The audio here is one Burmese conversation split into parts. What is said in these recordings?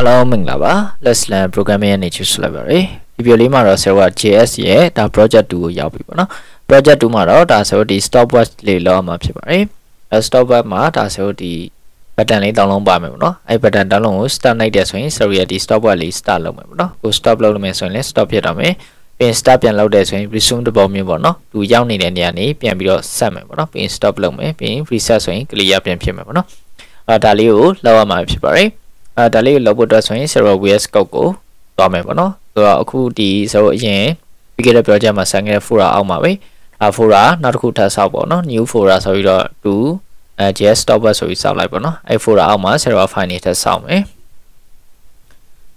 အလုံးမင်္ဂလာပါ Let's Learn Programming ရဲ့ Nature ဆိုလိုက်ပါရယ်ဒီဗီဒီယိုလေးမှာတော့ server JS ရဲ့ဒါ project 2ကိုရောက်ပြီပေါ့နော် project 2မှာတော့ဒါဆိုဒီ stopwatch လေးလောက်မှာဖြစ်ပါတယ်အဲ stopwatch မှာဒါဆိုဒီ button လေးတောင်းလုံးပါမယ်ပေါ့နော်အဲ button တောင်းလုံးကို start လိုက်တယ်ဆိုရင် server ဒီ stopwatch လေး start လုပ်မယ်ပေါ့နော်ကို stop လုပ်လို့မယ်ဆိုရင်လည်း stop ဖြစ်တော့မယ်ပြင် start ပြန်လုပ်တယ်ဆိုရင် resume တပုံမျိုးပေါ့နော်သူရောက်နေတဲ့နေရာနေပြန်ပြီးတော့ဆက်မယ်ပေါ့နော်ပြင် stop လုပ်မယ်ပြင် reset ဆိုရင် clear ပြန်ဖြစ်မယ်ပေါ့နော်အဲဒါလေးကိုလောက်ရမှာဖြစ်ပါတယ်အဲဒါလေးကိုလောက်ဖို့အတွက်ဆိုရင် server vs scope ကိုသွားမယ်ပေါ့နော်ဆိုတော့အခုဒီဆိုတော့အရင်ပြီးခဲ့တဲ့ project မှာဆန်ခဲ့တဲ့ fora အောက်မှာပဲအာ fora နောက်တစ်ခုထပ်ဆောက်ပေါ့နော် new fora ဆိုပြီးတော့2အဲ js stopper ဆိုပြီးဆောက်လိုက်ပေါ့နော်အဲ fora အောက်မှာ server file တွေထပ်ဆောက်မယ်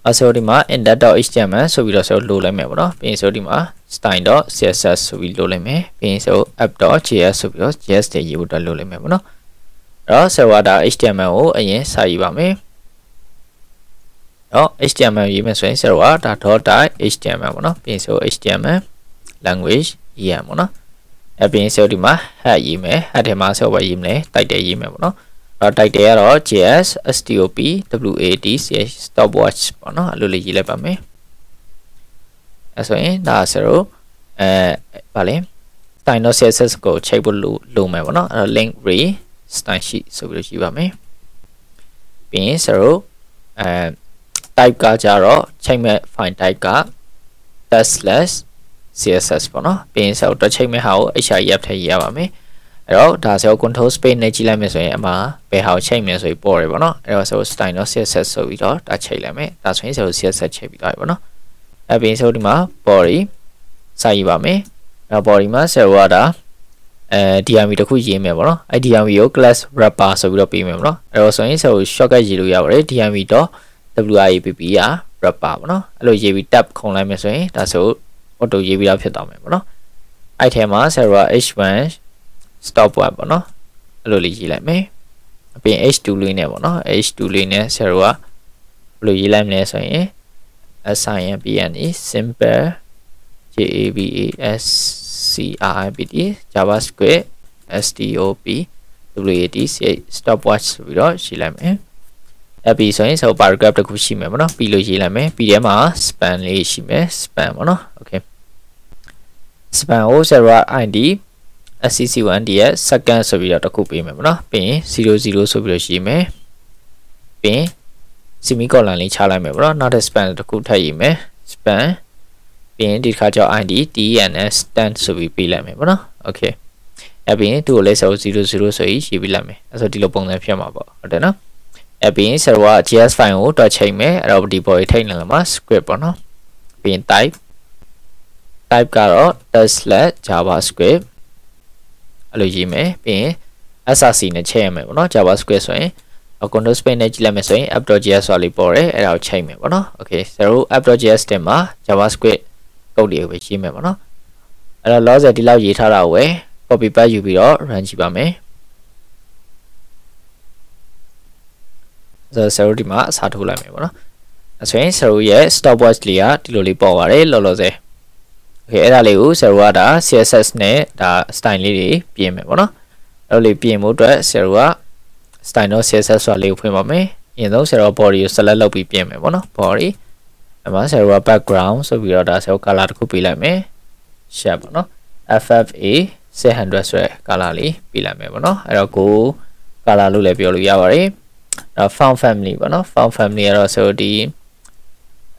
အဆိုဒီမှာ index.html ဆိုပြီးတော့ဆိုလိုလိုက်မယ်ပေါ့နော်ပြီးရင်ဆိုဒီမှာ style.css ဆိုပြီးလိုလိုက်မယ်ပြီးရင်ဆို app.js ဆိုပြီးတော့ js တွေရေးဖို့တော့လိုလိုက်မယ်ပေါ့နော်အဲ့တော့ server.html ကိုအရင်စာရေးပါမယ်နော် HTML ရေးမယ်ဆိုရင်ဆရာတို့ကဒါ .type HTML ပေါ့နော်ပြင်ဆို HTML language ရေးရပေါ့နော်အပြင်ဆိုဒီမှာ head ရေးမယ် head ထဲမှာ server ရေးမယ်တိုက်တယ်ရေးမယ်ပေါ့နော်အဲ့တိုက်တယ်ကတော့ JS STOP WAT CH stopwatch ပေါ့နော်အဲ့လိုလေးရေးလိုက်ပါမယ်အဲ့ဆိုရင်ဒါဆရာတို့အဲဗာလဲ style CSS ကိုချိန်ဖို့လိုလိုမယ်ပေါ့နော်အဲ့တော့ link re style sheet ဆိုပြီးတော့ရေးပါမယ်ပြီးရင်ဆရာတို့အဲ type ကကြတော့ချိန်မဲ့ file type က .css ပေါ့နော်ပြီးရင်ဆောက်တော့ချိန်မဲ့ဟာကို href ထဲရေးရပါမယ်အဲ့တော့ဒါဆို control space နဲ့ကြည့်လိုက်မယ်ဆိုရင်အမှာဘယ်ဟာကိုချိန်မယ်ဆိုပြီးပေါ်တယ်ပေါ့နော်အဲ့တော့ဆို style တော့ css ဆိုပြီးတော့ဒါချိန်လိုက်မယ်ဒါဆိုရင်ဆို css ချိန်ပြီးသွားပြီပေါ့နော်အဲ့ပြီးဆိုဒီမှာ body စာရေးပါမယ်အဲ့ body မှာ server ကဒါအဲ DRM တခုရေးမယ်ပေါ့နော်အဲ့ DRM ကို class wrapper ဆိုပြီးတော့ပေးမယ်ပေါ့နော်အဲ့တော့ဆိုရင်ဆို shortcut ရေးလို့ရပါတယ် DRM.class WIPP က wrapper ပေါ့နော်အဲ့လိုရေးပြီး tab ခုံလိုက်မယ်ဆိုရင်ဒါဆို auto ရေးပြီးတော့ဖြစ်သွားမယ်ပေါ့နော်အဲ့ထဲမှာ server h1 stop web ပေါ့နော်အဲ့လိုလေးရေးလိုက်မယ်အပြင် h2 လေးနဲ့ပေါ့နော် h2 လေးနဲ့ server ဘယ်လိုရေးလိုက်မလဲဆိုရင် assignpn simple javas crpt javascript stop web stopwatch ဆိုပြီးတော့ရေးလိုက်မယ်အဲ့ပြီးဆိုရင် so paragraph တစ်ခုရှိမယ်ပေါ့နော်ပြီးလို့ရေးလိုက်မယ်ပြီးထဲမှာ span လေးရှိမယ် span ပေါ့နော် okay span ကို server id scc1 တရဲ့ second ဆိုပြီးတော့တစ်ခုပေးမယ်ပေါ့နော်ပြီးရင်00ဆိုပြီးတော့ရေးမယ်ပြီးရင် semicolon လေးချလိုက်မယ်ပေါ့နော်နောက်တစ် span တစ်ခုထပ်ရေးမယ် span ပြီးရင်ဒီတစ်ခါကျတော့ id tns 10ဆိုပြီးပေးလိုက်မယ်ပေါ့နော် okay အဲ့ပြီးရင်သူ့ကိုလည်း00ဆိုပြီးရေးပေးလိုက်မယ်အဲ့ဆိုဒီလိုပုံစံဖြစ်မှာပေါ့ဟုတ်တယ်နော်အဲ့ပြီးရင် server က JS file ကိုတွက်ချိန်မယ်အဲ့တော့ဒီ body ထိတ်နေလာမှာ script ပေါ့နော်ပြီးရင် type type ကတော့ test/javascript အဲ့လိုရေးမယ်ပြီးရင် src နဲ့ချိန်ရမယ်ပေါ့နော် javascript ဆိုရင် control space နဲ့ကြည့်လိုက်မယ်ဆိုရင် app.js ဆိုတာလေးပေါ်တယ်အဲ့ဒါကိုချိန်မယ်ပေါ့နော် okay ကျွန်တော်တို့ app.js တင်မှာ javascript ကုတ်တွေကိုပဲရေးမယ်ပေါ့နော်အဲ့တော့ loss ဒီလောက်ရေးထားတာကိုပဲ copy paste ယူပြီးတော့ run ကြည့်ပါမယ်ဆယ်တို့ဒီမှာအစားထိုးလိုက်မယ်ပေါ့နော်အဲဆိုရင်ဆယ်တို့ရဲ့ stopwatch လေးကဒီလိုလေးပေါ်ပါတယ်လောလောဆယ် okay အဲ့ဒါလေးကိုဆယ်တို့ကဒါ CSS နဲ့ဒါ style လေးတွေပြင်မယ်ပေါ့နော်အဲ့လိုလေးပြင်ဖို့အတွက်ဆယ်တို့က style တော့ CSS ဆိုတာလေးကိုဖွင့်ပါမယ်အရင်ဆုံးဆယ်တို့ body ကို select လုပ်ပြီးပြင်မယ်ပေါ့နော် body အမှဆယ်တို့က background ဆိုပြီးတော့ဒါဆယ်တို့ color တစ်ခုပေးလိုက်မယ် shape ပေါ့နော် FFA 600ဆိုတဲ့ color လေးပေးလိုက်မယ်ပေါ့နော်အဲ့တော့ကို color လို့လည်းပြောလို့ရပါတယ် found family ပေါ့နော် found family ကတော့ဆိုဒီ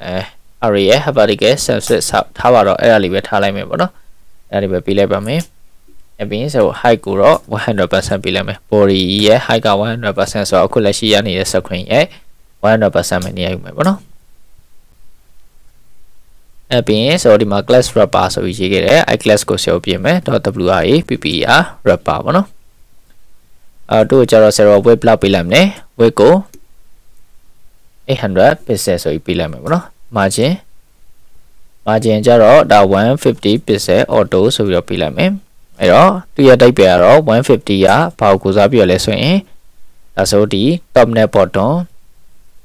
အဲ array ရဲ့ hepatitis census ထားပါတော့အဲ့ဒါလေးပဲထားလိုက်မယ်ပေါ့နော်အဲ့ဒါလေးပဲပြီးလိုက်ပါမယ်အပြင်ဆို height ကိုတော့100%ပြီးလိုက်မယ် body ရဲ့ height က100%ဆိုတော့အခုလက်ရှိရနေတဲ့ screen ရဲ့100%ပဲနေရယူမယ်ပေါ့နော်အပြင်ဆိုတော့ဒီမှာ class wrapper ဆိုပြီးရေးခဲ့တယ် i class ကိုဆက်ပြင်မယ် .wra ppr wrapper ပေါ့နော်အဲတို့ကျတော့ server weight ဘလောက်ပေးလိုက်မလဲ weight ကို800 pixel ဆိုပြီးပေးလိုက်မယ်ပေါ့နော် margin margin ကျတော့ဒါ150 pixel auto ဆိုပြီးတော့ပေးလိုက်မယ်အဲ့တော့သူရတိုက်ပြကတော့150ကဘာကိုစားပြီးရလဲဆိုရင်ဒါဆိုဒီ top နဲ့ bottom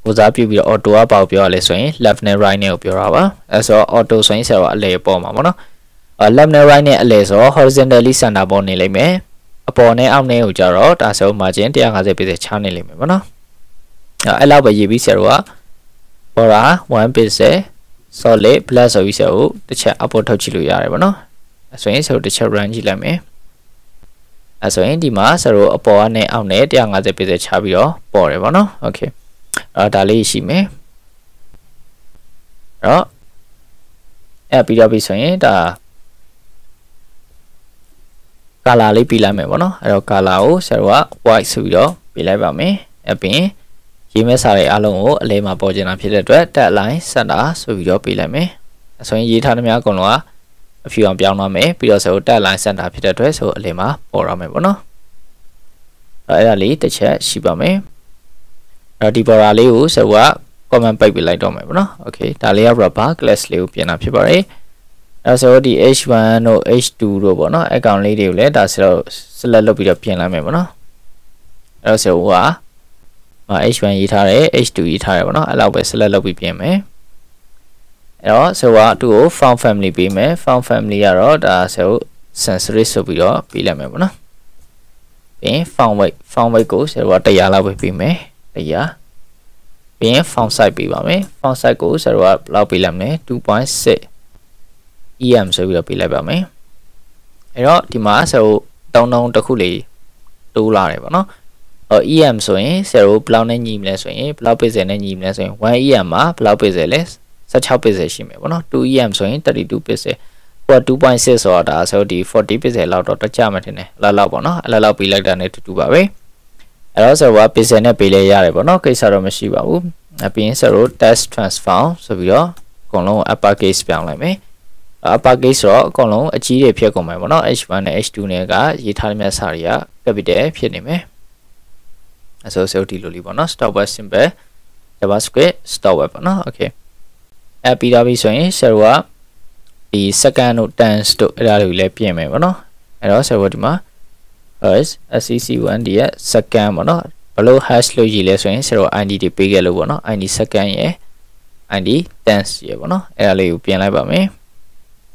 ကိုစားပြုပြီးတော့ auto ကဘာကိုပြောရလဲဆိုရင် left နဲ့ right နဲ့ကိုပြောတာပါအဲ့ဆို auto ဆိုရင် server အလဲပေါ်မှာပေါ့နော် left နဲ့ right နဲ့အလဲဆို horizontally center ပေါ်နေလိမ့်မယ်အပေါ်နဲ့အောက်နဲ့ကိုကြတော့ဒါဆို margin 150 pixel ချနိုင်လိမ့်မယ်ပေါ့နော်အဲ့အဲ့လောက်ပဲရေးပြီးဆရာတို့က border 1 pixel solid plus ဆိုပြီးဆရာတို့တစ်ချက် upload ထုတ်ကြည့်လို့ရတယ်ပေါ့နော်အဲ့ဆိုရင်ဆရာတို့တစ်ချက် run ကြည့်လိုက်မယ်အဲ့ဆိုရင်ဒီမှာဆရာတို့အပေါ်နဲ့အောက်နဲ့150 pixel ချပြီးတော့ပေါ်တယ်ပေါ့နော် okay အဲ့ဒါလေးရှိမယ်အဲ့တော့အဲ့ပြီးတော့ပြီဆိုရင်ဒါ color လေးပေးလိုက်မယ်ပေါ့နော်အဲ့တော့ color ကိုဆရာတို့က white ဆိုပြီးတော့ပေးလိုက်ပါမယ်အပြင်ရေးမဲ့စာတွေအားလုံးကိုအလဲမှာပေါ်ကျင်တာဖြစ်တဲ့အတွက် tag line center ဆိုပြီးတော့ပေးလိုက်မယ်အဆိုရင်ရေးထားသမျှအကုန်လုံးကအဖြူအောင် ပြောင်းသွားမယ်ပြီးတော့ဆို tag line center ဖြစ်တဲ့အတွက်ဆိုအလဲမှာပေါ်ရမယ်ပေါ့နော်အဲ့ဒါလေးတစ်ချက်ရှိပါမယ်အဲ့တော့ဒီ border လေးကိုဆရာက comment ပိတ်ပြလိုက်တော့မယ်ပေါ့နော် okay ဒါလေးက rubber glass လေးကိုပြင်တာဖြစ်ပါတယ်အဲဆိုတော့ဒီ h1 တို့ h2 တို့ပေါ့နော် account လေးတွေကိုလည်းဒါဆိုတော့ select လုပ်ပြီးတော့ပြင်လိုက်မယ်ပေါ့နော်အဲဆိုဟိုက h1 ရေးထားတယ် h2 ရေးထားတယ်ပေါ့နော်အဲ့လောက်ပဲ select လုပ်ပြီးပြင်မယ်အဲ့တော့ဆိုတော့သူ့ကို found family ပေးမယ် found family ကတော့ဒါဆို sensory ဆိုပြီးတော့ပေးလိုက်မယ်ပေါ့နော်ပြီးရင် found weight found weight ကိုဆိုတော့100လောက်ပဲပေးမယ်100ပြီးရင် found size ပေးပါမယ် found size ကိုဆိုတော့ဘယ်လောက်ပေးလိုက်မလဲ2.6 em ဆိုပြီးတော့ပေးလိုက်ပါမယ်အဲ့တော့ဒီမှာဆရာတို့တောင်းတောင်းတစ်ခုလေးတိုးလာတယ်ပေါ့နော်အော် em ဆိုရင်ဆရာတို့ဘယ်လောက်နဲ့ညီမလဲဆိုရင်ဘယ်လောက်ပိတ်စယ်နဲ့ညီမလဲဆိုရင် 1em မှာဘယ်လောက်ပိတ်စယ်လဲ16ပိတ်စယ်ရှိမယ်ပေါ့နော် 2em ဆိုရင်32ပိတ်စယ်ဟို2.6ဆိုတာဒါဆိုဒီ40ပိတ်စယ်လောက်တော့တကြမှထင်တယ်အလားလောက်ပေါ့နော်အလားလောက်ပြီးလိုက်တာနဲ့တူတူပါပဲအဲ့တော့ဆရာကပိတ်စယ်နဲ့ပေးလဲရတယ်ပေါ့နော်ကိစ္စတော့မရှိပါဘူးအပြင်ဆရာတို့ test transform ဆိုပြီးတော့အကုန်လုံး upper case ပြောင်းလိုက်မယ် package ဆိုတော့အကုန်လုံးအကြီးတွေဖြစ်ကုန်မှာပေါ့နော် h1 နဲ့ h2 နဲ့ကရေးထားတဲ့မြတ်စာတွေက capital ဖြစ်နေမယ်အဆိုဆိုဒီလိုလေးပေါ့နော် stopware simple javascript stopware ပေါ့နော် okay အဲပြီးတော့ပြီဆိုရင် server ကဒီ second တို့ tens တို့အဲ့ဒါတွေလည်းပြင်မယ်ပေါ့နော်အဲ့တော့ server ဒီမှာ as sec1 ဒီရဲ့ second ပေါ့နော်ဘလို့ hash လို့ရည်လဲဆိုရင် server id တွေပေးခဲ့လို့ပေါ့နော် id second ရယ် id tens ရယ်ပေါ့နော်အဲ့ဒါလေးကိုပြင်လိုက်ပါမယ်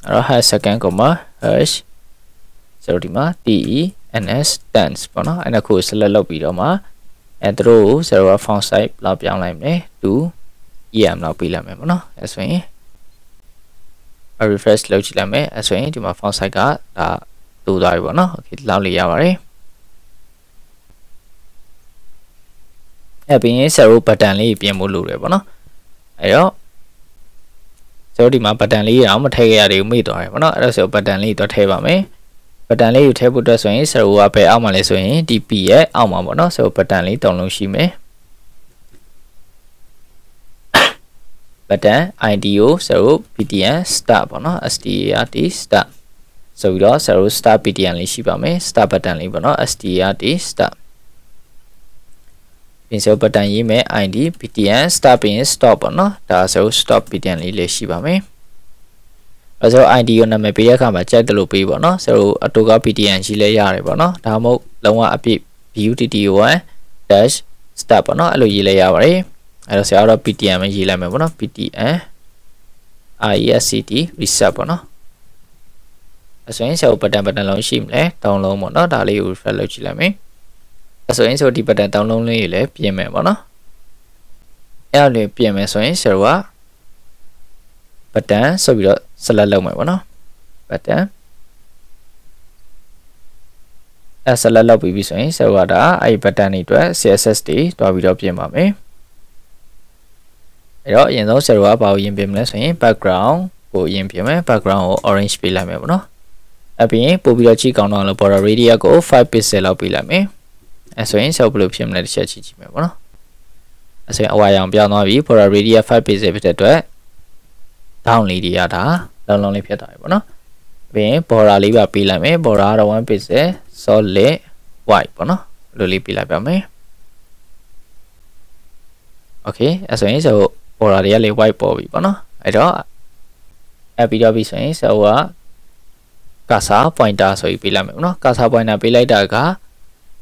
အဲ့တော့ has second comma hash ဆိုတော့ဒီမှာ te ns tens ပေါ့နော်အဲ့ဒါကို select လုပ်ပြီးတော့မှအဲ့သူတို့ server font size လောက်ပြောင်းလိုက်မယ် to em လောက်ပေးလိုက်မယ်ပေါ့နော်အဲ့ဆိုရင် refresh လုပ်ကြည့်လိုက်မယ်အဲ့ဆိုရင်ဒီမှာ font size ကဒါတိုးသွားပြီပေါ့နော် okay ဒီလောက်လေးရပါတယ်အဲ့ပြီးရင် server button လေးပြင်ဖို့လိုတယ်ပေါ့နော်အဲ့တော့ကျွန်တော်ဒီမှာ button လေးတော့မထည့်ရသေးဘူးမိသွားတယ်ပေါ့နော်အဲ့ဒါဆို button လေးတော့ထည့်ပါမယ် button လေးကိုထည့်ဖို့အတွက်ဆိုရင် server ကဘယ်အောက်မှာလဲဆိုရင်ဒီ p ရဲ့အောက်မှာပေါ့နော်ဆိုတော့ button လေးတုံလုံးရှိမယ် button id ကို server ptn start ပေါ့နော် start start ဆိုပြီးတော့ server start ptn လေးရှိပါမယ် start button လေးပေါ့နော် start start pencil button ရေးမယ် id btn start ပြီး stop ပေါ့နော်ဒါဆို stop btn လေးလည်းရှိပါမယ်အဲဆို ID ကိုနာမည်ပေးတဲ့အခါမှာကြိုက်တယ်လို့ပေးပေါ့နော်ဆိုတော့အတူက PTN ရှိလဲရတယ်ပေါ့နော်ဒါမှမဟုတ်လုံးဝအပြည့် BUTT1 dash start ပေါ့နော်အဲ့လိုရေးလဲရပါတယ်အဲ့တော့ဆရာတော့ PTN ပဲရေးလိုက်မယ်ပေါ့နော် PTN IESCT reset ပေါ့နော်အဆိုရင်ဆရာတို့ button button လုံးရှိမလဲ down လုံးပေါ့နော်ဒါလေးကို refresh လုပ်ကြည့်လိုက်မယ်အဲဆိုရင်ဆိုဒီ pattern တောင်းလုံးလေးကြီးလည်းပြင်မယ်ပေါ့နော်အဲ့လိုပြင်မယ်ဆိုရင် share က pattern ဆိုပြီးတော့ select လုပ်မယ်ပေါ့နော် pattern အဲ select လုပ်ပြီးပြီဆိုရင် share ကဒါအဲ့ pattern တွေအတွက် css တွေတွားပြီးတော့ပြင်ပါမယ်အဲ့တော့အရင်ဆုံး share ကဘာကိုယင်ပြင်မလဲဆိုရင် background ကိုယင်ပြင်မယ် background ကို orange ပေးလိုက်မယ်ပေါ့နော်အပြင်ပို့ပြီးတော့ကြည့်ကောင်းတော့လို့ border radius ကို5 pixel လောက်ပေးလိုက်မယ်အဲဆိုရင် cell ဘယ်လိုဖြစ်မလဲတစ်ချက်ကြည့်ကြည့်မယ်ပေါ့နော်အဲဆိုရင်အဝါရောင်ပြောင်းသွားပြီ for a radius 5 pixel ဖြစ်တဲ့အတွက် down လေးတွေကဒါလုံးလုံးလေးဖြစ်သွားပြီပေါ့နော်ပြီးရင် border လေးပါပေးလိုက်မယ် border ကတော့1 pixel solid white ပေါ့နော်ဘယ်လိုလေးပေးလိုက်ပါမယ် okay အဲဆိုရင် cell border တွေကလေး white ပေါ်ပြီပေါ့နော်အဲ့တော့အပ်ပြီးတော့ပြီဆိုရင် cell က cursor pointer ဆိုပြီးပေးလိုက်မယ်ပေါ့နော် cursor pointer ပေးလိုက်တာက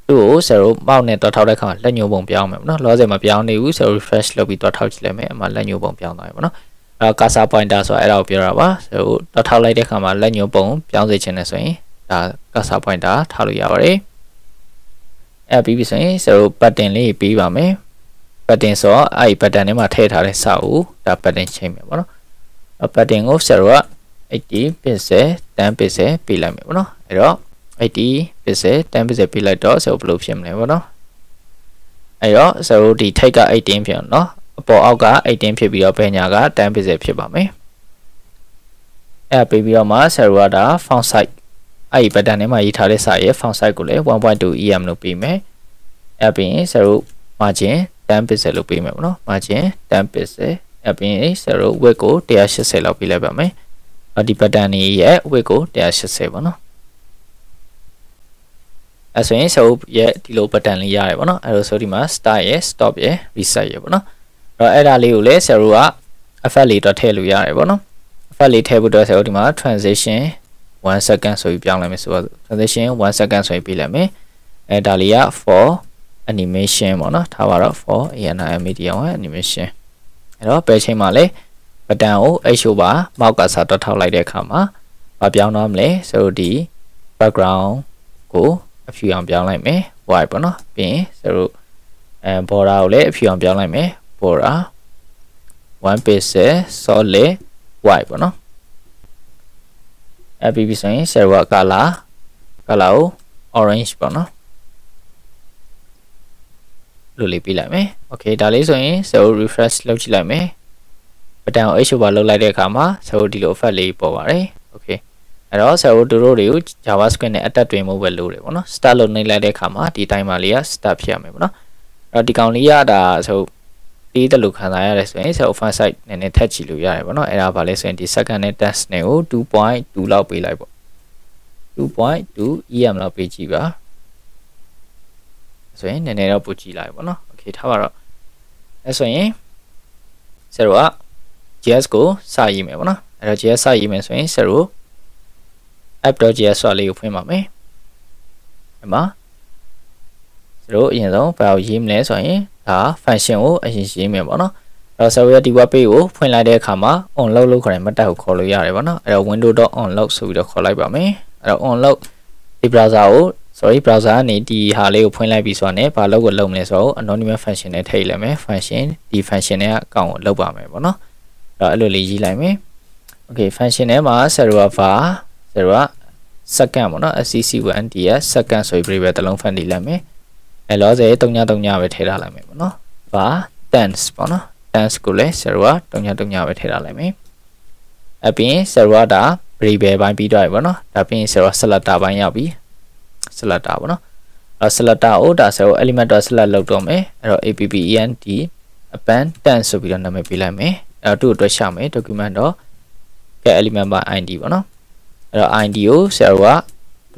သူ့ကိုဆယ်ရိုပေါက်နဲ့တွားထောက်တဲ့ခါမှာလက်ညှိုးပုံပြောင်းမယ်ပေါ့နော်လောဆယ်မပြောင်းနေဘူးဆယ်ရို refresh လုပ်ပြီးတွားထောက်ကြည့်လိုက်မယ်အမှလက်ညှိုးပုံပြောင်းသွားပြီပေါ့နော်အဲ့တော့ cursor pointer ဆိုတာအဲ့ဒါကိုပြောတာပါဆယ်ရိုတွားထောက်လိုက်တဲ့ခါမှာလက်ညှိုးပုံပြောင်းစေချင်တယ်ဆိုရင်ဒါ cursor pointer ထားလို့ရပါတယ်အဲ့ပြီးပြီဆိုရင်ဆယ်ရို button လေးပေးပါမယ် button ဆိုတော့အဲ့ဒီ button ထဲမှာထည့်ထားတဲ့စာအုပ်ဒါ button ချိန်မယ်ပေါ့နော်အဲ့ button ကိုဆယ်ရိုက80 pixel 10 pixel ပေးလိုက်မယ်ပေါ့နော်အဲ့တော့အဲ့ဒီပစ္စည်း10ပစ္စည်းပြလိုက်တော့ဆယ်ကိုဘယ်လိုဖြစ်မလဲပေါ့နော်အဲ့တော့ဆယ်ကိုဒီထိတ်က18ဖြစ်အောင်နော်အပေါ်အောက်က18ဖြစ်ပြီးတော့ဘယ်ညာက10ပစ္စည်းဖြစ်ပါမယ်အဲ့ပေးပြီးတော့မှဆယ်ကိုကဒါ font size အဲ့ဒီ pattern ထဲမှာရေးထားတဲ့စာရဲ့ font size ကိုလည်း1.2 em လို့ပေးမယ်အဲ့ပြီးရင်ဆယ်ကို margin 10 pixel လို့ပေးမယ်ပေါ့နော် margin 10 pixel အပြင်ဆယ်ကို width ကို180လောက်ပေးလိုက်ပါမယ်။ဒီ pattern ရဲ့ width ကို180ပေါ့နော်။အဲဆိုရင် soap ရဲ့ဒီလို button လေးရတယ်ပေါ့နော်အဲလိုဆိုဒီမှာ start ရယ် stop ရယ် reset ရယ်ပေါ့နော်အဲ့တော့အဲ့ဒါလေးကိုလည်းဆရာတို့က effect လေးတော့ထည့်လို့ရတယ်ပေါ့နော် effect လေးထည့်ဖို့တော့ဆရာတို့ဒီမှာ transition 1 second ဆိုပြီးပြောင်းလိုက်မယ်ဆိုတော့ transition 1 second ဆိုပြီးပြလိုက်မယ်အဲဒါလေးက for animation ပေါ့နော် ထားပါတော့ for ANI media ဝင် animation အဲ့တော့ဘယ်ချိန်မှာလဲပတန်ကို HO ပါမောက်ကစားတော့ထောက်လိုက်တဲ့အခါမှာမပြောင်းတော့မလဲဆိုတော့ဒီ background ကိုအဖြူအောင်ပြောင်းလိုက်မယ် white ပေါ့နော်ပြီးရင်ကျွန်တော်တို့အဲ border ကိုလည်းအဖြူအောင်ပြောင်းလိုက်မယ် border one pixel solid white ပေါ့နော်အဲပြီးပြီဆိုရင် server color color ကို orange ပေါ့နော်လို့လေးပြလိုက်မယ် okay ဒါလေးဆိုရင် server refresh လုပ်ကြည့်လိုက်မယ် button ကို h over လုပ်လိုက်တဲ့အခါမှာ server ဒီလို effect လေးပေါ်ပါတယ် okay အဲ့တော့ဆရာတို့တို့တွေကို JavaScript နဲ့အတက်တွင်မှုပဲလို့တယ်ပေါ့နော် start လုပ်နေလိုက်တဲ့အခါမှာဒီ timer လေးက start ဖြစ်ရမယ်ပေါ့နော်အဲ့တော့ဒီကောင်လေးကဒါဆိုတီးတယ်လို့ခံစားရတယ်ဆိုရင်ဆရာ open site နည်းနည်းထက်ကြည့်လို့ရတယ်ပေါ့နော်အဲ့ဒါဘာလဲဆိုရင်ဒီ second နဲ့ test နဲ့ကို2.2လောက်ပေးလိုက်ပေါ့2.2 EM လောက်ပေးကြည့်ပါဆိုရင်နည်းနည်းတော့ပို့ကြည့်လိုက်ပေါ့နော် okay ထားပါတော့အဲဆိုရင်ဆရာတို့က JS ကိုစရေးမယ်ပေါ့နော်အဲ့တော့ JS စရေးမယ်ဆိုရင်ဆရာတို့ app.js ဆိုတာလေးကိုဖွင့်ပါမယ်ဒီမှာကျွန်တော်အရင်ဆုံးဘာကိုရေးမလဲဆိုရင်ဒါ function ကိုအရင်ရေးမယ်ပေါ့နော်အဲ့တော့ server ဒီ web page ကိုဖွင့်လိုက်တဲ့အခါမှာ onload လို့ခေါ်တဲ့ method ကိုခေါ်လို့ရတယ်ပေါ့နော်အဲ့တော့ window.onload ဆိုပြီးတော့ခေါ်လိုက်ပါမယ်အဲ့တော့ onload ဒီ browser ကို sorry browser ကနေဒီဟာလေးကိုဖွင့်လိုက်ပြီဆိုတော့ねဘာလို့ကိုလုပ်မလဲဆိုတော့ anonymous function နဲ့ထည့်လိုက်မယ် function ဒီ function နဲ့အကောင့်ကိုလုပ်ပါမယ်ပေါ့နော်အဲ့တော့အဲ့လိုလေးရေးလိုက်မယ် okay function ထဲမှာ server var ဆိုတော့ second ပေါ့နော် SCCUNTS second ဆိုပြီးပြပဲတလုံးဖတ်နေလိုက်မယ်အဲလောစေ3ည3ညပဲထည့်ထားလိုက်မယ်ပေါ့နော်ဘာ tense ပေါ့နော် tense ကိုလည်း server 3ည3ညပဲထည့်ထားလိုက်မယ်အပြင် server ဒါ variable ပိုင်းပြီးတော့ပြီပေါ့နော်ဒါပြင် server selector ပိုင်းရောက်ပြီ selector ပေါ့နော်အဲ selector ကိုဒါ server elementor select လုပ်တော့မယ်အဲ့တော့ append append tense ဆိုပြီးတော့နာမည်ပေးလိုက်မယ်အဲ့တော့သူ့အတွက်ရှာမယ် document တော့ get element by id ပေါ့နော်အဲ့တော့ id ကိုဆရာတို့ကဘ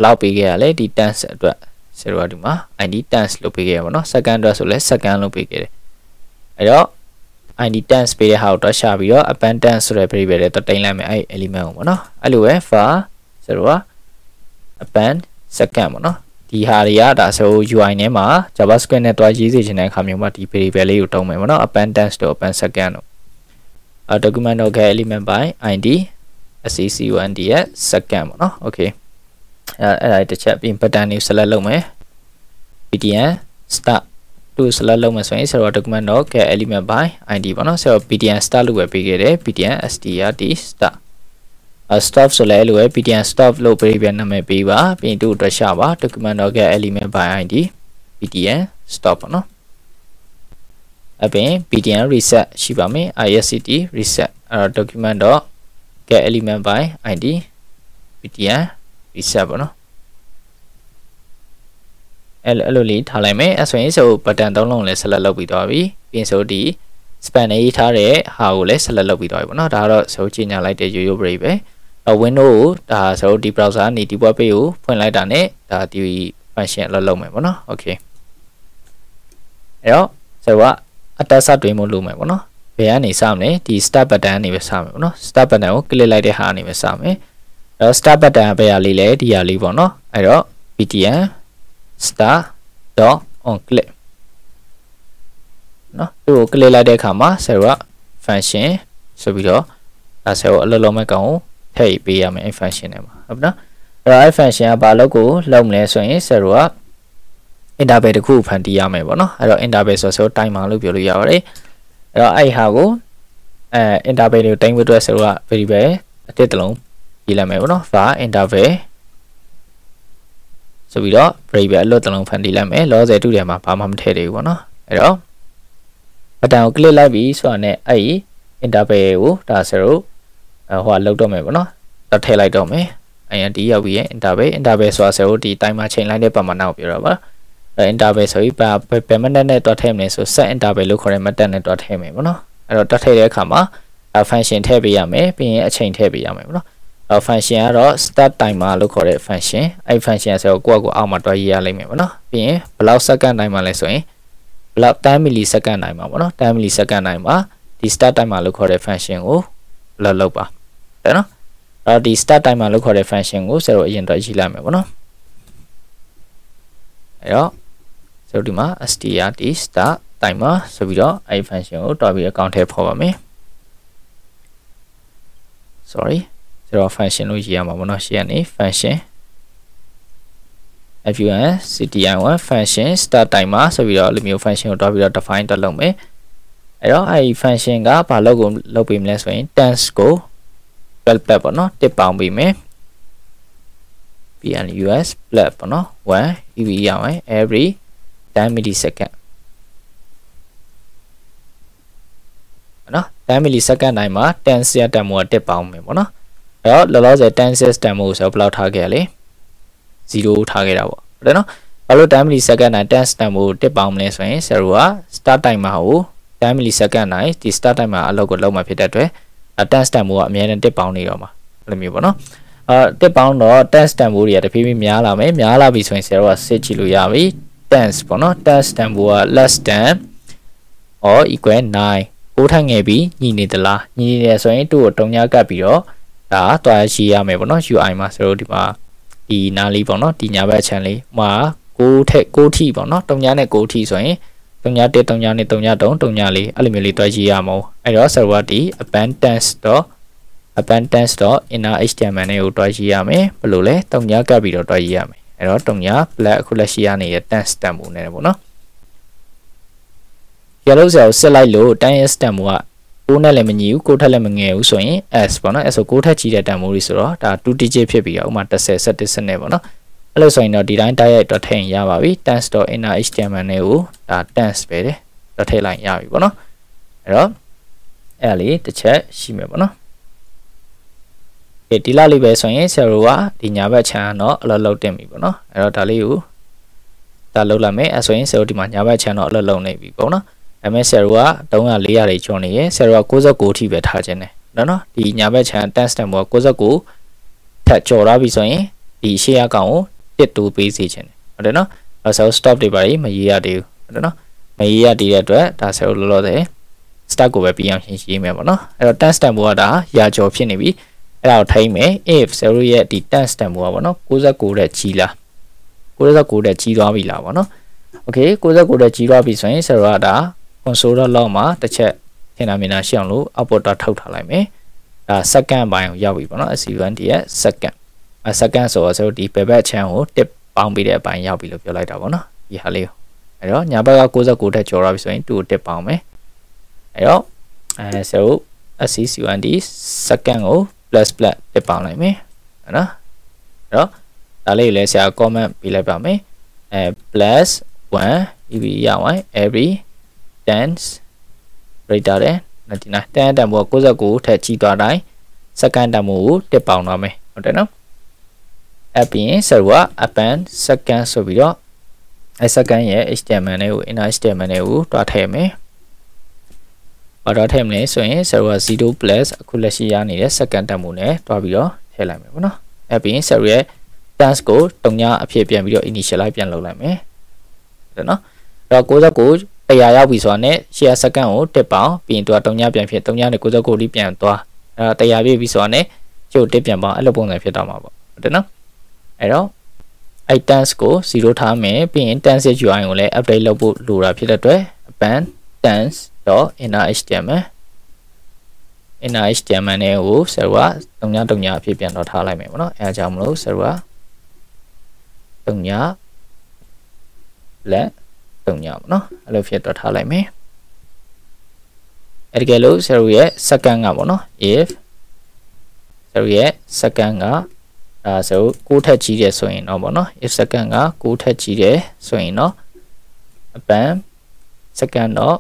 လောက်ပေးခဲ့ရလဲဒီ tense အတွက်ဆရာတို့ကဒီမှာ id tense လို့ပေးခဲ့ရပါတော့ second အတွက်ဆိုလဲ second လို့ပေးခဲ့တယ်အဲ့တော့ id tense ပေးတဲ့ဟာကိုတော့ရှာပြီးတော့ abundance ဆိုတဲ့ variable တွေတော့တင်လိုက်မယ်အဲ့ element ကိုပေါ့နော်အဲ့လိုပဲ var ဆရာတို့က append second ပေါ့နော်ဒီဟာတွေကဒါဆို UI နဲ့မှာ JavaScript နဲ့တွားရေးစေချင်တဲ့အခါမျိုးမှာဒီ variable လေးကိုတုံးမယ်ပေါ့နော် appendance တို့ append second တို့အဲ document.get element by id SEC1D ရဲ့ second ပေါ့နော် okay အဲအဲ့ဒါတစ်ချက်ပြီး button လေး select လုပ်မယ် btn start to select လုပ်မယ်ဆိုရင် server document တော့ get element by id ပေါ့နော် server btn start လို့ပဲပေးခဲ့တယ် btn strt start stop ဆိုလဲအဲ့လိုပဲ btn stop လို့ variable နာမည်ပေးပါပြီးသူ့အတွက်ရှာပါ document တော့ get element by id btn stop ပေါ့နော်အပြင် btn reset ရှိပါမယ် isct reset အဲ့တော့ document တော့ get element by id ptr reset ပေါ့နော်အဲ့လိုလေးထားလိုက်မယ်အဲ့ဆိုရင်ဆို button သုံးလုံးလည်း select လုပ်ပြီးသွားပြီပြင်ဆိုဒီ span ရေးထားတဲ့ဟာကိုလည်း select လုပ်ပြီးသွားပြီပေါ့နော်ဒါကတော့ဆိုကြီးညာလိုက်တဲ့ရိုးရိုး break ပဲတော့ window ကိုဒါဆိုဒီ browser နေဒီ web page ကိုဖွင့်လိုက်တာ ਨੇ ဒါဒီ function အလုပ်လုပ်မယ်ပေါ့နော် okay အဲ့တော့ဆိုတော့ attack တွင်မလို့မယ်ပေါ့နော်ဘယ်ကနေစမလဲဒီ start button ကနေပဲစမယ်ပေါ့နော် start button ကို click လိုက်တဲ့ဟာကနေပဲစမယ်အဲ start button ကဘယ်ဟာလေးလဲဒီဟာလေးပေါ့နော်အဲ့တော့ btn start dot on click နော်သူ့ကို click လိုက်တဲ့အခါမှာ server function ဆိုပြီးတော့ဒါ server အလုပ်လုပ်မဲ့ကောင်ကိုထည့်ပေးရမယ်အဲ့ function နဲ့မှာဟုတ်နော်အဲ့တော့အဲ့ function ကဘာလို့ကိုလုပ်မလဲဆိုရင် server က interval တစ်ခုဖန်တီးရမယ်ပေါ့နော်အဲ့တော့ interval ဆိုတော့ timer လို့ပြောလို့ရပါတယ်အဲ့တော့အဲ့ဟာကိုအဲ interval တွေကိုတိုင်းဖို့အတွက်ဆိုတော့ variable အတစ်တလုံးရေးလိုက်မယ်ပေါ့နော် var interval ဆိုပြီးတော့ variable အလွတ်တလုံးဖန်တီးလိုက်မယ် lossy တူတယ်မှာဘာမှမထည့်သေးဘူးပေါ့နော်အဲ့တော့ button ကို click လိုက်ပြီးဆိုတာနဲ့အဲ့ interval ကိုဒါဆိုတော့ဟိုကလောက်တော့မယ်ပေါ့နော်တော့ထည့်လိုက်တော့မယ်အရင်ဒီရောက်ပြီးရင် interval interval ဆိုတာဆိုတော့ဒီ timer ချိန်လိုက်တဲ့ပမာဏကိုပြောတာပါ interval ဆိုပြီးဘာဘယ်မတက်နဲ့တွားထည့်မလဲဆို set interval လို့ခေါ်တဲ့မတက်နဲ့တွားထည့်မယ်ပေါ့နော်အဲ့တော့တွားထည့်တဲ့အခါမှာ function ထည့်ပေးရမယ်ပြီးရင်အချိန်ထည့်ပေးရမယ်ပေါ့နော်အဲ function ကတော့ start timer လို့ခေါ်တဲ့ function အဲ့ function ဆိုတော့ကိုယ့်အကူအောက်မှာတွားရေးရလိမ့်မယ်ပေါ့နော်ပြီးရင်ဘယ်လောက် second timer လဲဆိုရင်ဘယ်လောက်10 millisecond timer ပေါ့နော်10 millisecond timer ဒီ start timer လို့ခေါ်တဲ့ function ကိုလောက်လောက်ပါတဲ့နော်အဲ့တော့ဒီ start timer လို့ခေါ်တဲ့ function ကိုဆရာတို့အရင်တော့ရေးလိုက်မယ်ပေါ့နော်အဲ့တော့ဆိုတော့ဒီမှာ str t star timer ဆိုပြီးတော့အဲ့ function ကိုတော်ပြီး account ထဲပေါ်ပါမယ် sorry ဆိုတော့ function လို့ရေးရမှာပေါ့နော်ရှေ့ကနေ function fun cti1 function start timer ဆိုပြီးတော့လူမျိုး function ကိုတွားပြီးတော့ define တက်လုပ်မယ်အဲ့တော့အဲ့ဒီ function ကဘာလောက်ကိုလုပ်ပေးမလဲဆိုရင် tens ကို12 plat ပေါ့နော်10ပေါင်းပေးမယ် pn us plat ပေါ့နော်1 ev ရအောင် every 10 millisecond နော်10 millisecond တိုင်းမှာ10 set တန်မိုးကတက်ပေါင်းမယ်ပေါ့နော်အဲ့တော့လောလောဆယ်10 set တန်မိုးဆိုတော့ဘယ်လောက်ထားခဲ့လဲ0ထားခဲ့တာပေါ့ဟုတ်တယ်နော်ဘာလို့10 millisecond တိုင်း10 set တန်မိုးတက်ပေါင်းမလဲဆိုရင်ဆရာတို့က start timer ကို10 millisecond တိုင်းဒီ start timer အလောက်ကိုလောက်မှာဖြစ်တဲ့အတွက်အ test time ကိုအများနဲ့တက်ပေါင်းနေတော့မှာအဲ့လိုမျိုးပေါ့နော်အဲတက်ပေါင်းတော့ test time တွေတဖြည်းဖြည်းများလာမယ်များလာပြီဆိုရင်ဆရာတို့ကစစ်ကြည့်လို့ရပြီ tense ပေါ့နော် tense တန်ဖိုးက less than or equal 9ကိုထပ်ငယ်ပြီးညီနေသလားညီနေတယ်ဆိုရင်2ကိုတုံညာကပ်ပြီးတော့ဒါသွားရှိရမယ်ပေါ့နော် UI မှာဆိုတော့ဒီမှာဒီနားလေးပေါ့နော်ဒီညာဘက် channel လေးမှာ6ထက်6ထိပေါ့နော်တုံညာနဲ့6ထိဆိုရင်တုံညာ1တုံညာ2တုံညာ3တုံညာ4အဲ့လိုမျိုးလေးတွဲရေးရမအောင်အဲ့တော့ server ဒီ abundance.abundance.innerhtml နဲ့ကိုတွဲရေးရမယ်ဘယ်လိုလဲတုံညာကပ်ပြီးတော့တွဲရေးရမယ်အဲ့တော့တုံညာ plus အခုလက်ရှိရနေတဲ့ tan stamp မူနဲ့ပေါ့နော်ရလို့ဆရာကိုစစ်လိုက်လို့ tan stamp ကကိုနဲ့လည်းမညီဘူးကိုထက်လည်းမငယ်ဘူးဆိုရင် s ပေါ့နော် s ဆိုကိုထက်ကြီးတဲ့တန်မိုးကြီးဆိုတော့ဒါ2 digit ဖြစ်ပြီးတော့ဥမာ30 71စနစ်ပေါ့နော်အဲ့လိုဆိုရင်တော့ဒီတိုင်းတိုက်ရိုက်တော့ထည့်ရင်ရပါပြီ tens.inner html နဲ့ကိုဒါ tens ပဲတယ်တော့ထည့်လိုက်ရပြီပေါ့နော်အဲ့တော့အဲ့လေးတစ်ချက်ရှိမယ်ပေါ့နော်အဲ့ဒီလောက်လေးပဲဆိုရင်ဆရာတို့ကဒီညာဘက်ခြမ်းတော့အလောက်လောက်တင်ပြီပေါ့နော်အဲ့တော့ဒါလေးကိုဒါလောက်လာမယ်အဲ့ဆိုရင်ဆရာတို့ဒီမှာညာဘက်ခြမ်းတော့အလောက်လောက်နေပြီပေါ့နော်ဒါပေမဲ့ဆရာတို့က300 400တွေကျော်နေရယ်ဆရာတို့က69အထိပဲထားခြင်းတယ်နော်နော်ဒီညာဘက်ခြမ်း tan stem က69ထပ်ကျော်လာပြီဆိုရင်ဒီရှေ့ရကောင်ကိုတစ်တိုးပေးစေခြင်းတယ်ဟုတ်တယ်နော်အဲ့ဆို stop တွေပါမရေးရသေးဘူးဟုတ်တယ်နော်မရေးရသေးတဲ့အတွက်ဒါဆရာတို့လောလောဆယ် stack ကိုပဲပြန်ရှင်းရှင်းမယ်ပေါ့နော်အဲ့တော့ tan stem ကဒါရာကျော်ဖြစ်နေပြီအဲ့ဒါကိုထိမ့်မယ် if ဆရာတို့ရဲ့ဒီ tense တန်ဖိုးကပေါ့နော်69တဲ့ကြီးလား69တဲ့ကြီးသွားပြီလားပေါ့နော် okay 69တဲ့ကြီးသွားပြီဆိုရင်ဆရာတို့ကဒါ console.log မှာတစ်ချက်ထင်တာမြင်တာရှောင်လို့ uploader ထုတ်ထားလိုက်မယ်ဒါ second ပိုင်းကိုရောက်ပြီပေါ့နော် sc1 ရဲ့ second အ second ဆိုတော့ဆရာတို့ဒီ pivot chain ကို tip ပေါင်းပေးတဲ့အပိုင်းရောက်ပြီလို့ပြောလိုက်တာပေါ့နော်ဒီဟာလေးကိုအဲ့တော့ညာဘက်က69တက်ကျော်ရပြီဆိုရင်2ကို tip ပေါင်းမယ်အဲ့တော့အဲဆရာတို့ sc1 second ကို plus plus တစ်ပေါင်းလိုက်မယ်နော်အဲ့တော့ဒါလေးကိုလည်းဆရာ comment ပေးလိုက်ပါမယ်အဲ plus 1 EV ရအောင် every tens greater than 99 tan တန်ဘော69ထက်ကြီးသွားတိုင်းစက္ကန့်တန်ဘောကိုတစ်ပေါင်းသွားမယ်ဟုတ်တယ်နော်အပြင်ဆိုတော့ append second ဆိုပြီးတော့အဲ second ရဲ့ HTML နဲ့ကို inner HTML နဲ့ကိုတွားထည့်မယ်ဘာတော့ထည့်မလဲဆိုရင် server 0 plus အခုလက်ရှိရနေတဲ့ second တက်မှုနဲ့တွားပြီးတော့ထည့်လိုက်မယ်ပေါ့နော်။အဲပြီးရင် server ရဲ့ chance ကိုတုံညာအဖြစ်ပြန်ပြီးတော့ initialize ပြန်လုပ်လိုက်မယ်။ဒါနော်။အဲ့တော့69တရားရောက်ပြီဆိုတာနဲ့100စက္ကန့်ကိုတက်ပေါင်းပြီးရင်သူကတုံညပြန်ဖြစ်တုံညနဲ့69လေးပြန်သွားအဲတရားပြည့်ပြီဆိုတာနဲ့ရုပ်တက်ပြန်ပေါင်းအဲ့လိုပုံစံဖြစ်သွားမှာပေါ့ဟုတ်တယ်နော်အဲ့တော့အဲ့ tens ကို0ထားမယ်ပြီးရင် tens UI ကိုလည်း update လုပ်ဖို့လိုတာဖြစ်တဲ့အတွက် append tans.inner.html inner html နဲ့ကို server တုံညာတုံညာအဖြစ်ပြန်တော့ထားလိုက်မယ်ပေါ့နော်အဲအကြောင်းမလို့ server တုံညာလက်တုံညာပေါ့နော်အဲ့လိုဖြစ်တော့ထားလိုက်မယ်အဲ့ဒီကလို့ server ရဲ့ second ကပေါ့နော် if server ရဲ့ second ကဒါဆို6ထက်ကြီးတယ်ဆိုရင်တော့ပေါ့နော် if second က6ထက်ကြီးတယ်ဆိုရင်တော့အပန် second တော့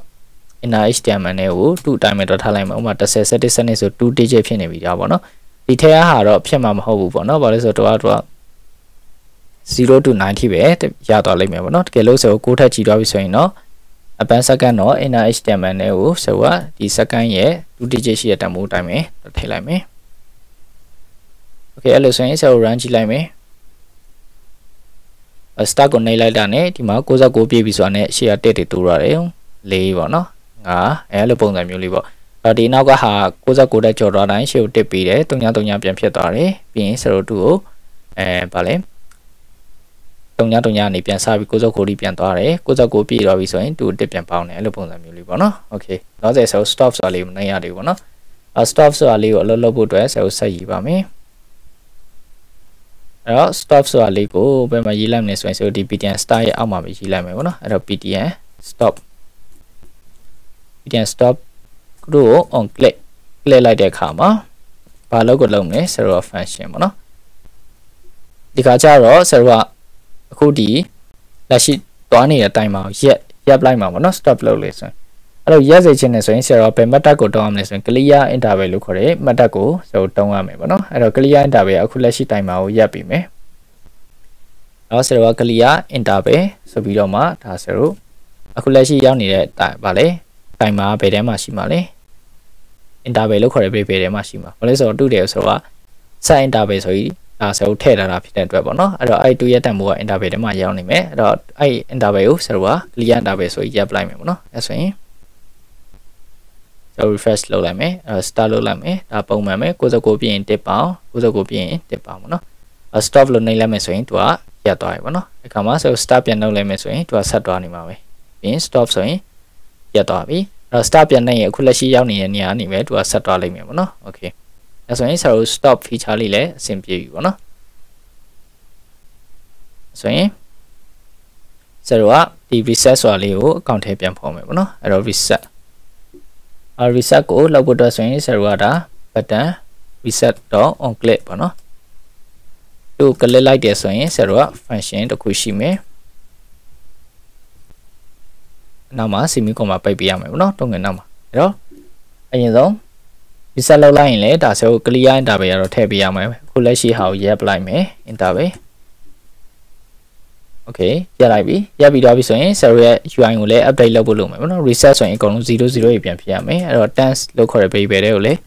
inner HTML နဲ့ကို2အတိုင်းပဲတော့ထားလိုက်မှာဥပမာ30 set စနစ်ဆို2 digit ဖြစ်နေပြီဒါပေါ့နော်ဒီထဲအားဟာတော့ဖြစ်မှာမဟုတ်ဘူးပေါ့နော်ဘာလို့လဲဆိုတော့တော့0 to 90ပဲရသွားလိမ့်မယ်ပေါ့နော်တကယ်လို့ဆိုကိုထက်ကြည့်သွားပြီဆိုရင်တော့အပန်းစက္ကန့်တော့ inner HTML နဲ့ကိုဆိုတော့ဒီစက္ကန့်ရဲ့2 digit ရှိတဲ့တန်ဖိုးအတိုင်းပဲတော့ထည့်လိုက်မယ်โอเคအဲ့လိုဆိုရင်ဆရာတို့ run ကြည့်လိုက်မယ် start ကိုနှိပ်လိုက်တာနဲ့ဒီမှာ69ပြည့်ပြီဆိုတာနဲ့ရှေ့ကတက်တွေတိုးရတယ်လေးပေါ့နော်9အဲလိုပုံစံမျိုးလေးပေါ့အော်ဒီနောက်ကဟာ69တက်ကျော်သွားတိုင်းရှေ့ကိုတက်ပြီးတယ်3ည3ညပြန်ဖြစ်သွားတယ်ပြီးရင်02ကိုအဲဗာလဲ3ည3ညနေပြန်စပြီး69ဒီပြန်သွားတယ်69ပြည့်သွားပြီဆိုရင်2တက်ပြန်ပေါင်းတယ်အဲ့လိုပုံစံမျိုးလေးပေါ့နော်โอเคတော့ဆယ်ဆို stop ဆိုတာလေးမနိုင်ရသေးဘူးပေါ့နော်အ stop ဆိုတာလေးကိုအလုပ်လုပ်ဖို့အတွက်ဆယ်ကိုဆက်ရည်ပါမယ်အဲ့တော့ stop ဆိုတာလေးကိုဘယ်မှာရေးလိုက်မလဲဆိုရင်ဆိုဒီ PTN start ရဲ့အောက်မှာပဲရေးလိုက်မယ်ပေါ့နော်အဲ့တော့ PTN stop you can stop တို့ကို on click click လိုက်တဲ့အခါမှာဘာလောက်ကိုလုပ်မလဲ server function ပေါ့နော်ဒီခါကျတော့ server အခုဒီလက်ရှိသွားနေတဲ့အတိုင်းမှာ yes yes လိုက်မှာပေါ့နော် stop လုပ်လေဆိုရင်အဲ့လို yes စေချင်တယ်ဆိုရင် server ဘယ် method ကိုတောင်းရမလဲဆိုရင် clear interval လို့ခေါ်တဲ့ method ကိုဆိုတောင်းရမယ်ပေါ့နော်အဲ့တော့ clear interval ကအခုလက်ရှိတိုင်းမှာကိုရက်ပြီးမယ်အော် server clear interval ဆိုပြီးတော့မှဒါ server အခုလက်ရှိရောက်နေတဲ့အတိုင်းပါလေ time မှာဘယ်ထဲမှာရှိမှာလဲ interval လို့ခေါ်တဲ့ bit ဘယ်ထဲမှာရှိမှာဘာလဲဆိုတော့တူတယ်ဆိုတော့ set interval ဆိုပြီးအာဆယ်ကိုထည့်ထားတာဖြစ်တဲ့အတွက်ပေါ့နော်အဲ့တော့အဲ့တူရဲ့တန်ဖိုးက interval ထဲမှာရောက်နေမယ်အဲ့တော့အဲ့ interval ကိုဆယ်က clear interval ဆိုပြီးရပ်လိုက်မယ်ပေါ့နော်အဲ့ဆိုရင်ကျွန်တော် refresh လုပ်လိုက်မယ်အဲ start လုပ်လိုက်မယ်ဒါပုံမှန်ပဲ69ပြင်တစ်ပေါင်69ပြင်တစ်ပေါင်ပေါ့နော်အဲ stop လို့နှိပ်လိုက်မယ်ဆိုရင်သူကရပ်သွားပြီပေါ့နော်အခါမှာဆို start ပြန်နှုတ်လိုက်မယ်ဆိုရင်သူကဆက်သွားနေမှာပဲပြီးရင် stop ဆိုရင်ရက်သွားပြီအဲ့တော့ start ပြန်နိုင်ရင်အခုလက်ရှိရောက်နေတဲ့နေရာကနေပဲသူကဆက်သွားလိမ့်မယ်ပေါ့နော် okay ဒါဆိုရင်ဆရာတို့ stop feature လေးလည်းအဆင်ပြေပြီပေါ့နော်ဆိုရင်ဆရာတို့ကဒီ reset ဆိုတာလေးကိုအကောင့်ထဲပြန်ဖော်မယ်ပေါ့နော်အဲ့တော့ reset အဲ့ reset ကိုလောက်ဖို့အတွက်ဆိုရင်ဆရာတို့ကဒါ button reset.onclick ပေါ့နော်သူ click လိုက်တယ်ဆိုရင်ဆရာတို့က function တစ်ခုရှိမယ်နောက်မှာ semi comma ပိတ်ပေးရမယ်ပေါ့နော်တုံးငယ်နောက်မှာအဲ့တော့အရင်ဆုံး reset လုပ်လိုက်ရင်လည်းဒါဆို clear interval ကတော့ထည့်ပေးရမယ်အခုလက်ရှိဟာကိုရပ်လိုက်မယ် interval okay ရပ်လိုက်ပြီရပ်ပြီးတော့ပြီဆိုရင် server ရဲ့ UI ကိုလည်း update လုပ်ဖို့လုပ်မယ်ပေါ့နော် reset ဆိုရင်အကုန်လုံး00ရေးပြန်ဖြစ်ရမယ်အဲ့တော့ tense လို့ခေါ်တဲ့ variable တွေကိုလည်း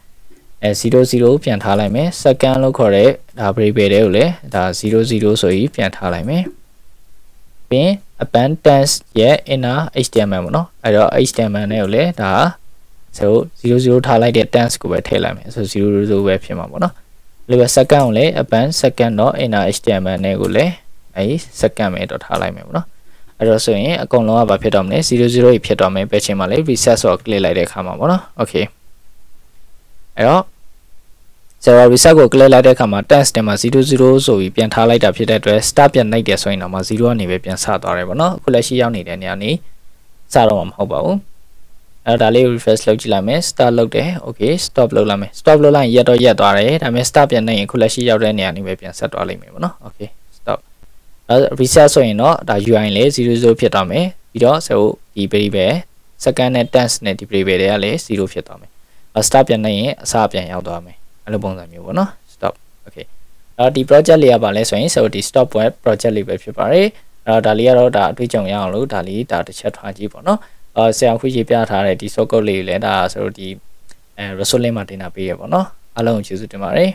အဲ00ပြန်ထားလိုက်မယ် second လို့ခေါ်တဲ့ဒါ variable တွေကိုလည်းဒါ00ဆိုပြီးပြန်ထားလိုက်မယ်ပြီးရင် abundance ရဲ့ inner html ပေါ့နော်အဲ့တော့ html နဲ့ကိုလည်းဒါ00ထားလိုက်တဲ့ tense ကိုပဲထည့်လိုက်မယ်ဆို00ပဲဖြစ်မှာပေါ့နော်လိုပဲ second ကိုလည်း append second တော့ inner html နဲ့ကိုလည်းအဲဒီ second ပဲတော့ထားလိုက်မယ်ပေါ့နော်အဲ့တော့ဆိုရင်အကုန်လုံးကဘာဖြစ်တော့မလဲ00ကြီးဖြစ်တော့မယ်ပဲချင်းမှာလေ reset ဆိုတော့ click လိုက်တဲ့အခါမှာပေါ့နော် okay အဲ့တော့ zero reset ကို click လိုက်တဲ့အခါမှာ test တင်မှာ00ဆိုပြီးပြန်ထားလိုက်တာဖြစ်တဲ့အတွက် start ပြန်နှိုက်တယ်ဆိုရင်တော့မှ0ကနေပဲပြန်ဆသွားတယ်ပေါ့နော်အခုလက်ရှိရောက်နေတဲ့နေရာနေစတော့မှာမဟုတ်ပါဘူးအဲ့ဒါလေး refresh လုပ်ကြည့်လိုက်မယ် start လုပ်တယ် okay stop လုပ်လိုက်မယ် stop လုပ်လိုက်ရင်ရက်တော့ရက်သွားတယ်ဒါပေမဲ့ start ပြန်နှိုက်ရင်အခုလက်ရှိရောက်တဲ့နေရာနေပဲပြန်ဆက်သွားလိမ့်မယ်ပေါ့နော် okay stop အဲ့ reset ဆိုရင်တော့ဒါ UI လေး00ဖြစ်သွားမယ်ပြီးတော့ဆိုဒီ variable second နဲ့ tense နဲ့ဒီ variable တွေကလည်း0ဖြစ်သွားမယ် start ပြန်နှိုက်ရင်အစပြန်ရောက်သွားမယ်အဲ့လိုပုံစံမျိုးပေါ့နော် stop okay အဲ့တော့ဒီ project လေးကပါလဲဆိုရင် so ဒီ stop web project လေးပဲဖြစ်ပါတယ်အဲ့တော့ဒါလေးကတော့ဒါအတွေ့အကြုံရအောင်လို့ဒါလေးဒါတစ်ချက်ထားကြည့်ပေါ့နော်အဲဆရာခွေးရေးပြထားတဲ့ဒီ socket လေးလည်းဒါဆိုတော့ဒီအဲ resource link မှာတင်တာပေးရပေါ့နော်အားလုံးကျေးဇူးတင်ပါတယ်